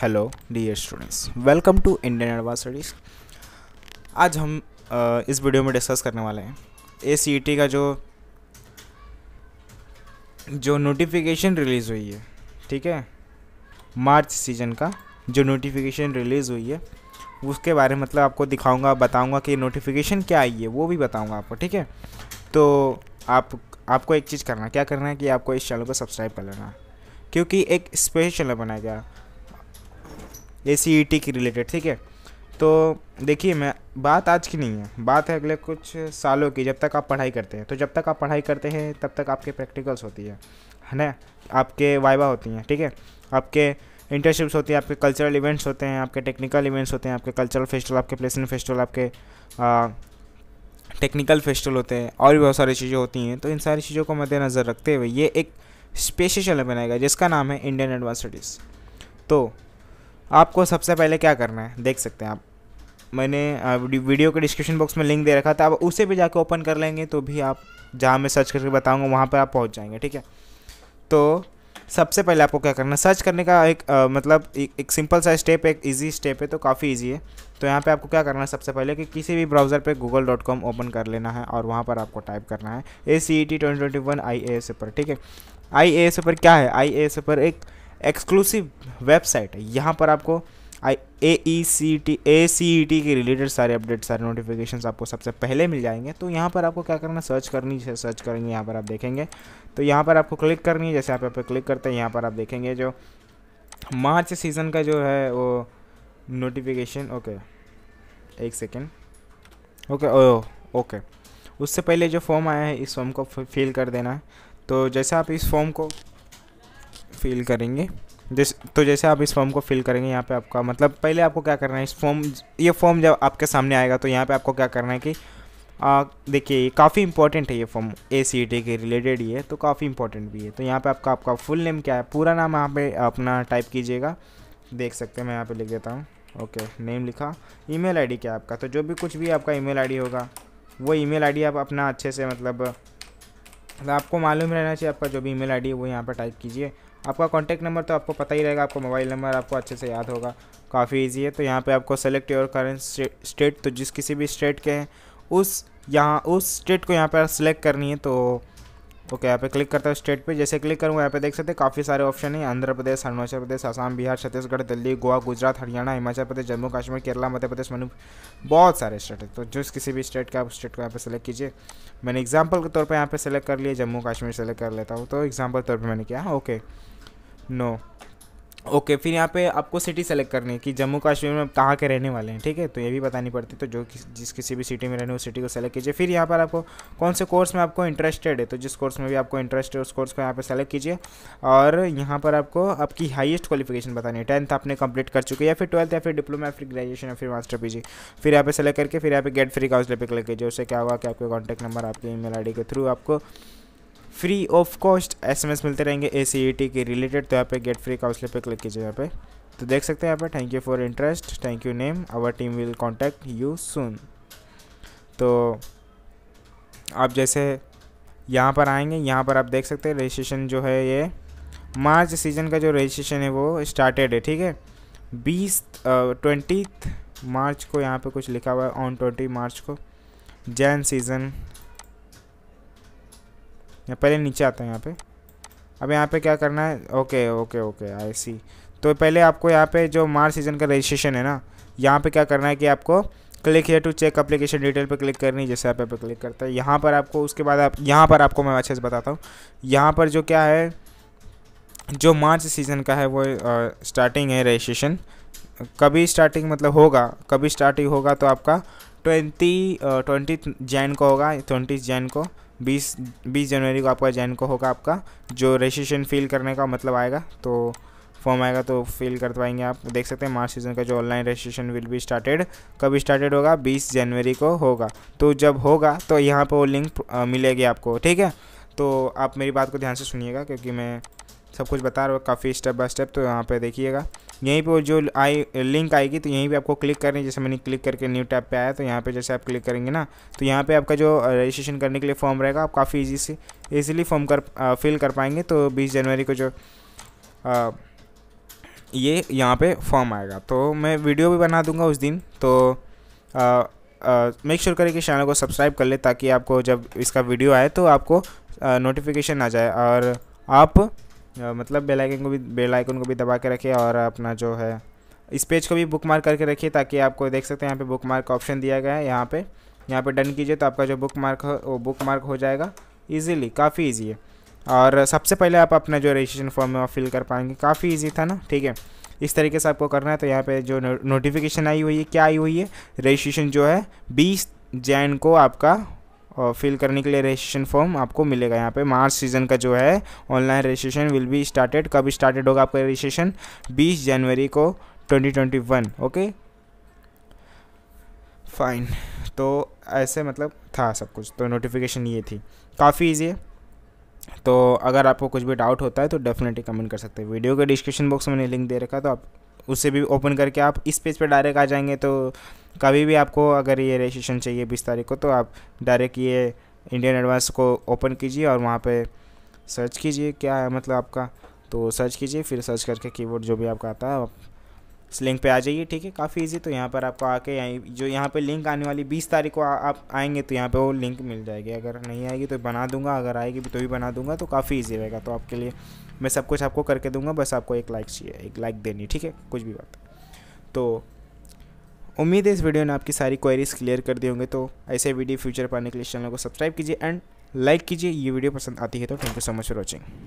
Hello dear students welcome to Indian advance studies आज हम इस वीडियो में डिस्कस करने वाले हैं ए e का जो जो नोटिफिकेशन रिलीज़ हुई है ठीक है मार्च सीजन का जो नोटिफिकेशन रिलीज़ हुई है उसके बारे में मतलब आपको दिखाऊंगा बताऊंगा कि नोटिफिकेशन क्या आई है वो भी बताऊंगा आपको ठीक है तो आप आपको एक चीज़ करना क्या करना है कि आपको इस चैनल को सब्सक्राइब कर लेना क्योंकि एक स्पेशल चैनल बनाया गया ए सी ई टी की रिलेटेड ठीक है तो देखिए मैं बात आज की नहीं है बात है अगले कुछ सालों की जब तक आप पढ़ाई करते हैं तो जब तक आप पढ़ाई करते हैं तब तक आपके प्रैक्टिकल्स होती है है ना आपके वाइवा होती हैं ठीक है ठीके? आपके इंटर्नशिप्स होती हैं आपके कल्चरल इवेंट्स होते हैं आपके टेक्निकल इवेंट्स होते हैं आपके कल्चरल फेस्टिवल आपके प्लेसमेंट फेस्टिवल आपके टेक्निकल फेस्टिवल होते हैं और भी बहुत सारी चीज़ें होती हैं तो इन सारी चीज़ों को मद्देनज़र रखते हुए ये एक स्पेशल बनाएगा जिसका नाम है इंडियन एडवांस स्टडीज़ तो आपको सबसे पहले क्या करना है देख सकते हैं आप मैंने वीडियो के डिस्क्रिप्शन बॉक्स में लिंक दे रखा था आप उसे भी जाके ओपन कर लेंगे तो भी आप जहाँ मैं सर्च करके बताऊँगा वहाँ पर आप पहुँच जाएंगे ठीक है तो सबसे पहले आपको क्या करना है सर्च करने का एक आ, मतलब एक, एक सिंपल सा स्टेप है एक ईजी स्टेप है तो काफ़ी ईजी है तो यहाँ पे आपको क्या करना है सबसे पहले कि किसी भी ब्राउज़र पे गूगल डॉट कॉम ओपन कर लेना है और वहाँ पर आपको टाइप करना है A C E T twenty twenty one I A S पर ठीक है आई ए एस पर क्या है आई ए एस पर एक एक्सक्लूसिव वेबसाइट है यहाँ पर आपको I A E C T A C E T के रिलेटेड सारे अपडेट सारे नोटिफिकेशन आपको सबसे पहले मिल जाएंगे तो यहाँ पर आपको क्या करना सर्च करनी है सर्च करेंगे यहाँ पर आप देखेंगे तो यहाँ पर आपको क्लिक करनी है जैसे आप यहाँ पर क्लिक करते हैं यहाँ पर आप देखेंगे जो मार्च सीज़न का जो है वो नोटिफिकेशन ओके एक सेकेंड ओके ओ ओके उससे पहले जो फॉर्म आया है इस फॉर्म को फिल कर देना है तो जैसे आप इस फॉर्म को फिल करेंगे जिस तो जैसे आप इस फॉर्म को फिल करेंगे यहाँ पे आपका मतलब पहले आपको क्या करना है इस फॉर्म ये फॉर्म जब आपके सामने आएगा तो यहाँ पे आपको क्या करना है कि देखिए काफ़ी इंपॉर्टेंट है ये फॉर्म ए सी टी के रिलेटेड ही है तो काफ़ी इंपॉर्टेंट भी है तो यहाँ पे आपका आपका फुल नेम क्या है पूरा नाम यहाँ पे अपना टाइप कीजिएगा देख सकते हैं मैं यहाँ पे लिख देता हूँ ओके नेम लिखा ईमेल आईडी क्या आपका तो जो भी कुछ भी आपका ईमेल आईडी होगा वो ईमेल आईडी आप अपना अच्छे से मतलब तो आपको मालूम रहना चाहिए आपका जो भी ईमेल आईडी है वो यहाँ पर टाइप कीजिए आपका कॉन्टैक्ट नंबर तो आपको पता ही रहेगा आपका मोबाइल नंबर आपको अच्छे से याद होगा काफ़ी ईजी है तो यहाँ पर आपको सेलेक्ट योर करेंट स्टेट तो जिस किसी भी स्टेट के हैं उस यहाँ उस स्टेट को यहाँ पर सेलेक्ट करनी है तो ओके okay, यहाँ पे क्लिक करता हूँ स्टेट पे जैसे क्लिक करूँगा यहाँ पे देख सकते हैं काफ़ी सारे ऑप्शन हैं आंध्र प्रदेश अरुणाचल प्रदेश आसाम बिहार छत्तीसगढ़ दिल्ली गोवा गुजरात हरियाणा हिमाचल प्रदेश जम्मू कश्मीर केरला मध्य प्रदेश मनु बहुत सारे स्टेट हैं तो जिस किसी भी स्टेट का आप स्टेट को यहाँ पर सेलेक्ट कीजिए मैंने एग्जाम्पल के तौर पर यहाँ पर सेलेक्ट कर लिए जम्मू कश्मीर सेलेक्ट कर लेता हूँ तो एग्जाम्पल तौर पर मैंने किया ओके हाँ, okay. No no. ओके फिर यहाँ पे आपको सिटी सेलेक्ट करनी है कि जम्मू कश्मीर में आप कहाँ के रहने वाले हैं ठीक है तो ये भी बतानी पड़ती है तो जो कि, जिस किसी भी सिटी में रहने उस सिटी को सेलेक्ट कीजिए फिर यहाँ पर आपको कौन से कोर्स में आपको इंटरेस्टेड है तो जिस कोर्स में भी आपको इंटरेस्ट है उस कोर्स को यहाँ पर सेलेक्ट कीजिए और यहाँ पर आपको आपकी हाइस्ट क्वालिफिकेशन बतानी है टेंथ आपने कंप्लीट कर चुकी है या फिर ट्वेल्थ या फिर डिप्लोमा या फिर ग्रेजुएशन या फिर मास्टर पी फिर यहाँ पर सेलेक्ट करके फिर यहाँ पर गेट फ्री काउंसिल पर क्लिक कीजिए उससे क्या होगा कि आपके कॉन्टैक्ट नंबर आपके ई मेल के थ्रू आपको फ्री ऑफ कॉस्ट एसएमएस मिलते रहेंगे ए सी e के रिलेटेड तो यहाँ पे गेट फ्री काउंसलर पे क्लिक कीजिए यहाँ पे तो देख सकते हैं यहाँ पे thank you for interest thank you name our team will contact you soon तो आप जैसे यहाँ पर आएंगे यहाँ पर आप देख सकते हैं रजिस्ट्रेशन जो है ये मार्च सीजन का जो रजिस्ट्रेशन है वो स्टार्टेड है ठीक है बीस ट्वेंटी मार्च को यहाँ पे कुछ लिखा हुआ है ऑन ट्वेंटी मार्च को जैन सीज़न या पहले नीचे आते हैं यहाँ पे अब यहाँ पे क्या करना है okay okay okay I see तो पहले आपको यहाँ पे जो मार्च सीजन का रजिस्ट्रेशन है ना यहाँ पे क्या करना है कि आपको click here to check application detail पे क्लिक करनी जैसे आप यहाँ पे क्लिक करते हैं यहाँ पर आपको उसके बाद आप यहाँ पर आपको मैं अच्छे से बताता हूँ यहाँ पर जो क्या है जो मार्च सीज़न का है वो स्टार्टिंग है रजिस्ट्रेशन कभी स्टार्टिंग मतलब होगा कभी स्टार्टिंग होगा तो आपका ट्वेंटी ट्वेंटी जैन को होगा ट्वेंटी जैन को बीस बीस जनवरी को आपका जैन को होगा आपका जो रजिस्ट्रेशन फिल करने का मतलब आएगा तो फॉर्म आएगा तो फिल कर पाएंगे आप देख सकते हैं मार्च सीजन का जो online registration will be started कब स्टार्टेड होगा 20 जनवरी को होगा तो जब होगा तो यहाँ पर वो लिंक मिलेगी आपको ठीक है तो आप मेरी बात को ध्यान से सुनिएगा क्योंकि मैं सब कुछ बता रहा हूँ काफ़ी स्टेप बाय स्टेप तो यहाँ पर देखिएगा यहीं पर जो आई लिंक आएगी तो यहीं पर आपको क्लिक करनी जैसे मैंने क्लिक करके न्यू टैप पर आया तो यहाँ पर जैसे आप क्लिक करेंगे ना तो यहाँ पर आपका जो रजिस्ट्रेशन करने के लिए फॉर्म रहेगा आप काफ़ी ईजी से ईजिली फॉर्म कर फिल कर पाएंगे तो बीस जनवरी को जो ये यहाँ पे फॉर्म आएगा तो मैं वीडियो भी बना दूंगा उस दिन तो मेक श्योर करें कि चैनल को सब्सक्राइब कर ले ताकि आपको जब इसका वीडियो आए तो आपको नोटिफिकेशन आ जाए और आप मतलब बेल आइकन को भी बेल आइकन को भी दबा के रखिए और अपना जो है इस पेज को भी बुक मार्क करके रखिए ताकि आपको देख सकते हैं यहाँ पे बुक मार्क का ऑप्शन दिया गया है यहाँ पे यहाँ पे डन कीजिए तो आपका जो बुक मार्क हो वो बुक मार्क हो जाएगा ईजिली काफ़ी ईजी है और सबसे पहले आप अपना जो रजिस्ट्रेशन फॉर्म है वो फिल कर पाएंगे काफ़ी ईजी था ना ठीक है इस तरीके से आपको करना है तो यहाँ पर जो नोटिफिकेशन आई हुई है क्या आई हुई है रजिस्ट्रेशन जो है बीस जैन को आपका फिल करने के लिए रजिस्ट्रेशन फॉर्म आपको मिलेगा यहाँ पे मार्च सीजन का जो है online registration will be started कब स्टार्टेड होगा आपका रजिस्ट्रेशन 20 जनवरी को 2021 ओके फाइन तो ऐसे मतलब था सब कुछ तो नोटिफिकेशन ये थी काफ़ी ईजी है तो अगर आपको कुछ भी डाउट होता है तो डेफिनेटली कमेंट कर सकते हैं वीडियो के डिस्क्रिप्शन बॉक्स में मैंने लिंक दे रखा तो आप उसे भी ओपन करके आप इस पेज पर डायरेक्ट आ जाएंगे तो कभी भी आपको अगर ये रजिस्ट्रेशन चाहिए बीस तारीख को तो आप डायरेक्ट ये इंडियन एडवांस को ओपन कीजिए और वहाँ पर सर्च कीजिए क्या है मतलब आपका तो सर्च कीजिए फिर सर्च करके कीबोर्ड जो भी आपका आता है आप इस लिंक पे आ जाइए ठीक है काफ़ी इजी तो यहाँ पर आपको आके यहाँ जो यहाँ पे लिंक आने वाली बीस तारीख को आ, आप आएंगे तो यहाँ पे वो लिंक मिल जाएगी अगर नहीं आएगी तो बना दूंगा अगर आएगी भी तो भी बना दूंगा तो काफ़ी इजी रहेगा तो आपके लिए मैं सब कुछ आपको करके दूंगा बस आपको एक लाइक चाहिए एक लाइक देनी ठीक है कुछ भी बात तो उम्मीद है इस वीडियो ने आपकी सारी क्वेरीज क्लियर कर दी होंगे तो ऐसे वीडियो फ्यूचर पाने के लिए चैनल को सब्सक्राइब कीजिए एंड लाइक कीजिए ये वीडियो पसंद आती है तो thank you so much for watching